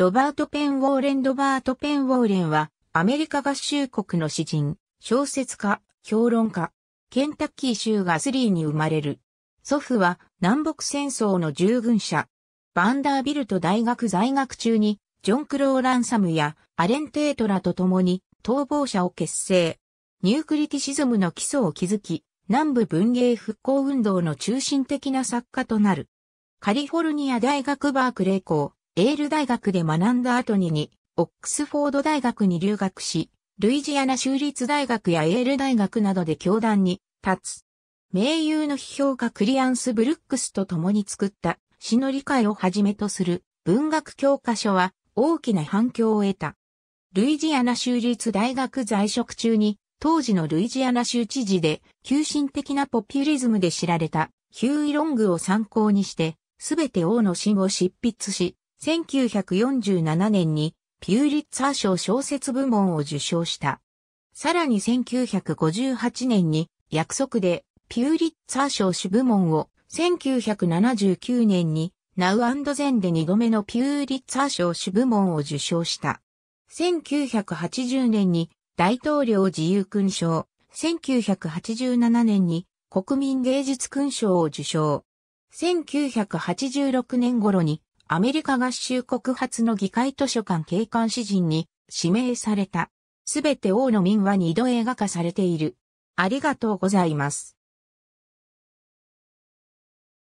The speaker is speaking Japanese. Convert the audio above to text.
ロバート・ペンウォーレン・ロバート・ペンウォーレンは、アメリカ合衆国の詩人、小説家、評論家、ケンタッキー州ガスリーに生まれる。祖父は南北戦争の従軍者。バンダービルト大学在学中に、ジョン・クロー・ランサムやアレン・テートラと共に逃亡者を結成。ニュークリティシズムの基礎を築き、南部文芸復興運動の中心的な作家となる。カリフォルニア大学バークレー校、エール大学で学んだ後にに、オックスフォード大学に留学し、ルイジアナ州立大学やエール大学などで教壇に立つ。名優の批評家クリアンス・ブルックスと共に作った詩の理解をはじめとする文学教科書は大きな反響を得た。ルイジアナ州立大学在職中に当時のルイジアナ州知事で急進的なポピュリズムで知られたヒューイ・ロングを参考にしてすべて王の詩を執筆し1947年にピューリッツァー賞小説部門を受賞した。さらに1958年に約束でピューリッツァー賞主部門を1979年にナウゼンで2度目のピューリッツァー賞主部門を受賞した。1980年に大統領自由勲章、1987年に国民芸術勲章を受賞。1986年頃にアメリカ合衆国発の議会図書館警官詩人に指名された。すべて王の民話に度映画化されている。ありがとうございます。